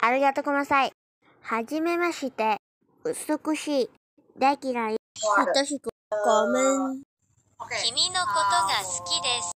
ありがとうございます。はじめまして。美しい。大嫌い。ひとしく。ごめん。君のことが好きです。